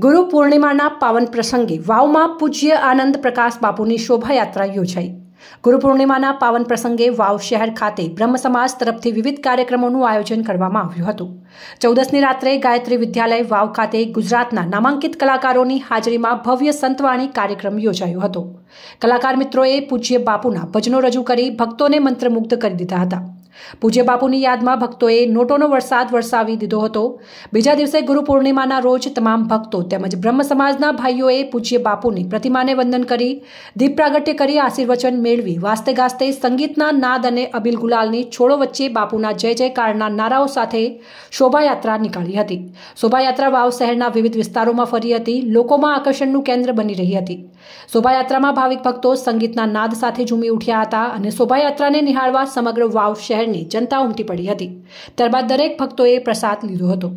ગુરુ પૂર્ણિમાના પાવન પ્રસંગે વાવમાં પૂજ્ય આનંદ પ્રકાશ બાપુની શોભાયાત્રા યોજાઈ ગુરુ પૂર્ણિમાના પાવન પ્રસંગે વાવ શહેર ખાતે બ્રહ્મ સમાજ તરફથી વિવિધ કાર્યક્રમોનું આયોજન કરવામાં આવ્યું હતું ચૌદસની રાત્રે ગાયત્રી વિદ્યાલય વાવ ખાતે ગુજરાતના નામાંકિત કલાકારોની હાજરીમાં ભવ્ય સંતવાણી કાર્યક્રમ યોજાયો હતો કલાકાર મિત્રોએ પૂજ્ય બાપુના ભજનો રજૂ કરી ભક્તોને મંત્રમુગ્ધ કરી દીધા હતા પૂજ્ય બાપુની યાદમાં ભક્તોએ નોટોનો વરસાદ વરસાવી દીધો હતો બીજા દિવસે ગુરુ પૂર્ણિમાના રોજ તમામ ભક્તો તેમજ બ્રહ્મ સમાજના ભાઈઓએ પૂજ્ય બાપુની પ્રતિમાને વંદન કરી દીપ પ્રાગટ્ય કરી આશીર્વચન મેળવી વાસ્તે ગાસ્તે સંગીતના નાદ અને અબિલ ગુલાલની છોડો વચ્ચે બાપુના જય જયકારના નારાઓ સાથે શોભાયાત્રા નીકળી હતી શોભાયાત્રા વાવ શહેરના વિવિધ વિસ્તારોમાં ફરી હતી લોકોમાં આકર્ષણનું કેન્દ્ર બની રહી હતી શોભાયાત્રામાં ભાવિક ભક્તો સંગીતના નાદ સાથે ઝૂમી ઉઠ્યા હતા અને શોભાયાત્રાને નિહાળવા સમગ્ર વાવ શહેર શહેરની જનતા ઉમટી પડી હતી ત્યારબાદ દરેક ભક્તોએ પ્રસાદ લીધો હતો